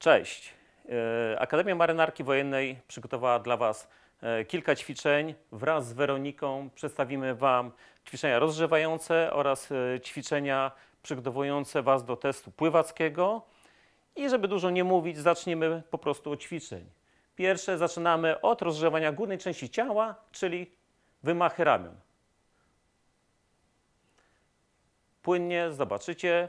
Cześć. E, Akademia Marynarki Wojennej przygotowała dla Was e, kilka ćwiczeń. Wraz z Weroniką przedstawimy Wam ćwiczenia rozgrzewające oraz e, ćwiczenia przygotowujące Was do testu pływackiego. I żeby dużo nie mówić, zaczniemy po prostu od ćwiczeń. Pierwsze zaczynamy od rozgrzewania górnej części ciała, czyli wymachy ramion. Płynnie zobaczycie,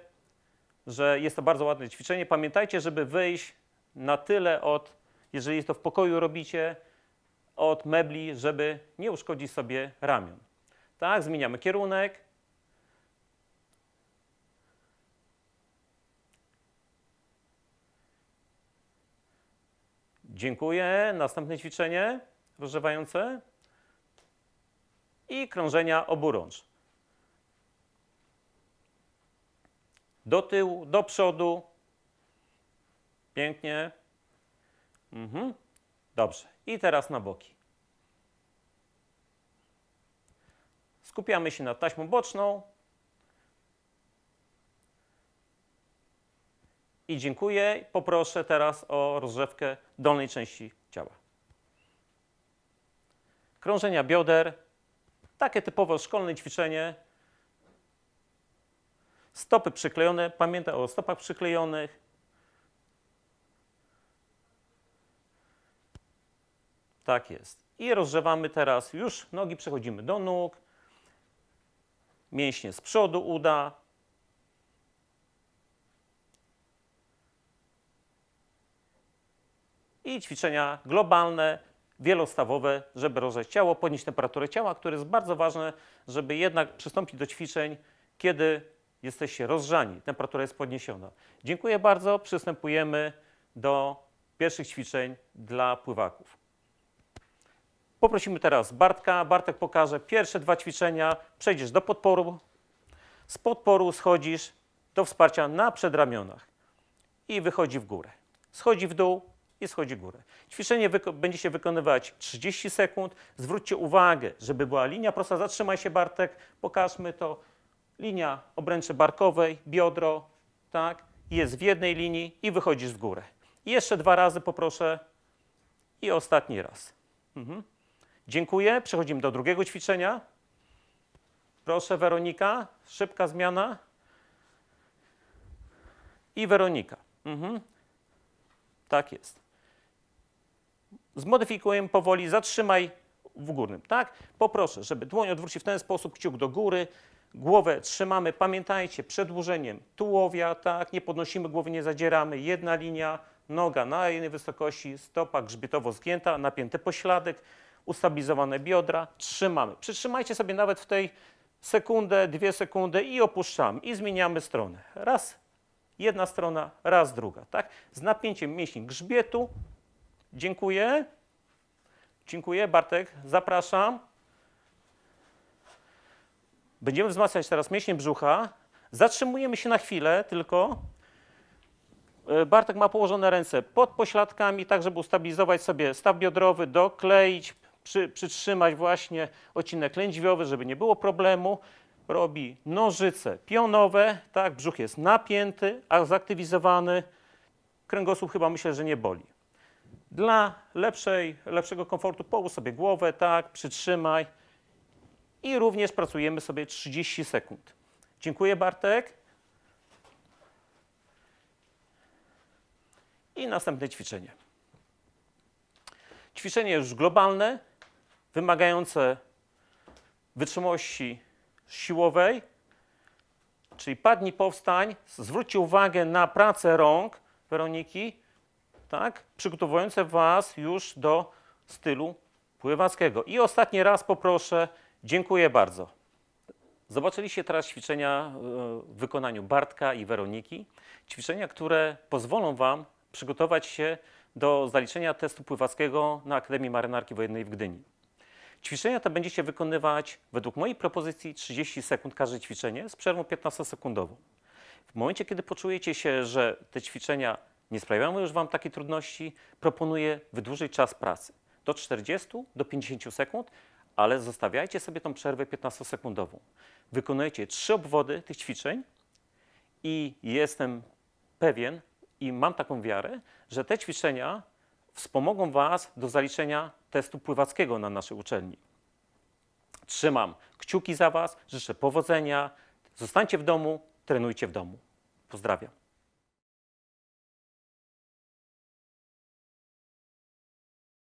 że jest to bardzo ładne ćwiczenie. Pamiętajcie, żeby wyjść na tyle od, jeżeli to w pokoju robicie, od mebli, żeby nie uszkodzić sobie ramion. Tak, zmieniamy kierunek. Dziękuję. Następne ćwiczenie rozrzewające i krążenia oburącz. do tyłu, do przodu. Pięknie. Mhm. Dobrze. I teraz na boki. Skupiamy się nad taśmą boczną. I dziękuję. Poproszę teraz o rozrzewkę dolnej części ciała. Krążenia bioder. Takie typowo szkolne ćwiczenie. Stopy przyklejone, pamiętaj o stopach przyklejonych. Tak jest. I rozrzewamy teraz, już nogi przechodzimy do nóg, mięśnie z przodu uda, i ćwiczenia globalne, wielostawowe, żeby rozrzeć ciało, podnieść temperaturę ciała, które jest bardzo ważne, żeby jednak przystąpić do ćwiczeń, kiedy jesteście rozgrzani, temperatura jest podniesiona. Dziękuję bardzo, przystępujemy do pierwszych ćwiczeń dla pływaków. Poprosimy teraz Bartka. Bartek pokaże pierwsze dwa ćwiczenia. Przejdziesz do podporu. Z podporu schodzisz do wsparcia na przedramionach i wychodzi w górę. Schodzi w dół i schodzi w górę. Ćwiczenie będzie się wykonywać 30 sekund. Zwróćcie uwagę, żeby była linia prosta. Zatrzymaj się Bartek, pokażmy to linia obręczy barkowej, biodro, tak, jest w jednej linii i wychodzisz w górę. I jeszcze dwa razy poproszę i ostatni raz. Mhm. Dziękuję. Przechodzimy do drugiego ćwiczenia. Proszę Weronika, szybka zmiana. I Weronika. Mhm. Tak jest. Zmodyfikujemy powoli, zatrzymaj w górnym, tak? Poproszę, żeby dłoń odwrócić w ten sposób, kciuk do góry, Głowę trzymamy, pamiętajcie, przedłużeniem tułowia, tak, nie podnosimy głowy, nie zadzieramy, jedna linia, noga na jednej wysokości, stopa grzbietowo zgięta, napięty pośladek, ustabilizowane biodra, trzymamy. Przytrzymajcie sobie nawet w tej sekundę, dwie sekundy i opuszczamy i zmieniamy stronę. Raz jedna strona, raz druga, tak? Z napięciem mięśni grzbietu. Dziękuję. Dziękuję, Bartek, zapraszam. Będziemy wzmacniać teraz mięśnie brzucha. Zatrzymujemy się na chwilę tylko. E, Bartek ma położone ręce pod pośladkami, tak żeby ustabilizować sobie staw biodrowy, dokleić, przy, przytrzymać właśnie odcinek lędźwiowy, żeby nie było problemu. Robi nożyce pionowe, tak, brzuch jest napięty, a zaktywizowany. Kręgosłup chyba myślę, że nie boli. Dla lepszej, lepszego komfortu połóż sobie głowę, tak, przytrzymaj i również pracujemy sobie 30 sekund. Dziękuję Bartek. I następne ćwiczenie. Ćwiczenie już globalne, wymagające wytrzymałości siłowej, czyli padnij, powstań. Zwróćcie uwagę na pracę rąk Weroniki, tak? przygotowujące Was już do stylu pływackiego. I ostatni raz poproszę Dziękuję bardzo. Zobaczyliście teraz ćwiczenia e, w wykonaniu Bartka i Weroniki. Ćwiczenia, które pozwolą Wam przygotować się do zaliczenia testu pływackiego na Akademii Marynarki Wojennej w Gdyni. Ćwiczenia te będziecie wykonywać według mojej propozycji 30 sekund każde ćwiczenie z przerwą 15-sekundową. W momencie, kiedy poczujecie się, że te ćwiczenia nie sprawiają już Wam takiej trudności, proponuję wydłużyć czas pracy do 40 do 50 sekund, ale zostawiajcie sobie tą przerwę 15-sekundową. Wykonujecie trzy obwody tych ćwiczeń i jestem pewien i mam taką wiarę, że te ćwiczenia wspomogą Was do zaliczenia testu pływackiego na naszej uczelni. Trzymam kciuki za Was, życzę powodzenia, zostańcie w domu, trenujcie w domu. Pozdrawiam.